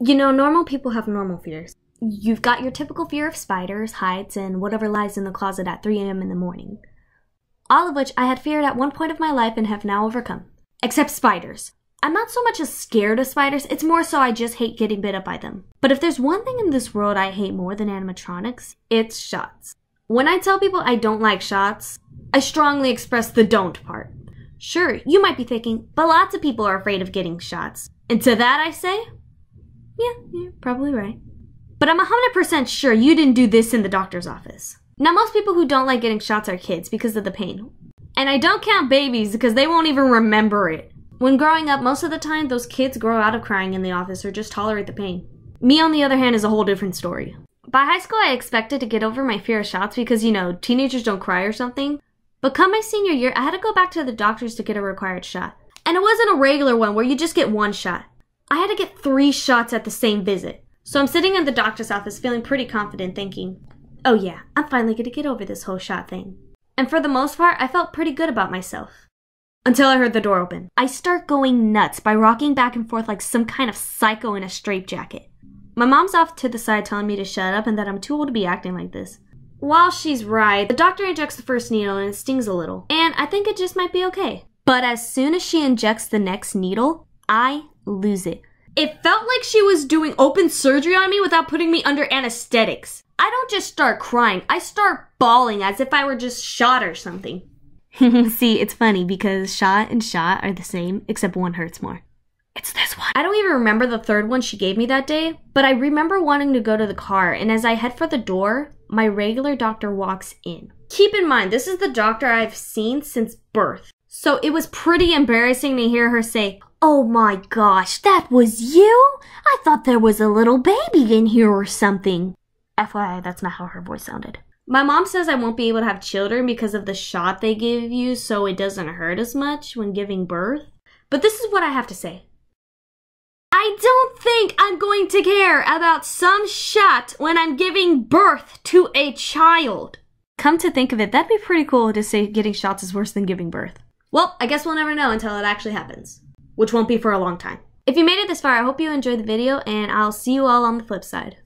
You know, normal people have normal fears. You've got your typical fear of spiders, heights, and whatever lies in the closet at 3 a.m. in the morning. All of which I had feared at one point of my life and have now overcome. Except spiders. I'm not so much as scared of spiders, it's more so I just hate getting bit up by them. But if there's one thing in this world I hate more than animatronics, it's shots. When I tell people I don't like shots, I strongly express the don't part. Sure, you might be thinking, but lots of people are afraid of getting shots. And to that I say, yeah, you're probably right. But I'm 100% sure you didn't do this in the doctor's office. Now, most people who don't like getting shots are kids because of the pain. And I don't count babies because they won't even remember it. When growing up, most of the time, those kids grow out of crying in the office or just tolerate the pain. Me, on the other hand, is a whole different story. By high school, I expected to get over my fear of shots because, you know, teenagers don't cry or something. But come my senior year, I had to go back to the doctors to get a required shot. And it wasn't a regular one where you just get one shot. I had to get three shots at the same visit. So I'm sitting in the doctor's office feeling pretty confident, thinking, oh yeah, I'm finally gonna get over this whole shot thing. And for the most part, I felt pretty good about myself. Until I heard the door open. I start going nuts by rocking back and forth like some kind of psycho in a straitjacket. My mom's off to the side telling me to shut up and that I'm too old to be acting like this. While she's right, the doctor injects the first needle and it stings a little, and I think it just might be okay. But as soon as she injects the next needle, I lose it. It felt like she was doing open surgery on me without putting me under anesthetics. I don't just start crying, I start bawling as if I were just shot or something. See, it's funny because shot and shot are the same, except one hurts more. It's this one. I don't even remember the third one she gave me that day, but I remember wanting to go to the car, and as I head for the door, my regular doctor walks in. Keep in mind, this is the doctor I've seen since birth. So it was pretty embarrassing to hear her say, Oh my gosh, that was you? I thought there was a little baby in here or something. FYI, that's not how her voice sounded. My mom says I won't be able to have children because of the shot they give you so it doesn't hurt as much when giving birth. But this is what I have to say. I don't think I'm going to care about some shot when I'm giving birth to a child. Come to think of it, that'd be pretty cool to say getting shots is worse than giving birth. Well, I guess we'll never know until it actually happens, which won't be for a long time. If you made it this far, I hope you enjoyed the video, and I'll see you all on the flip side.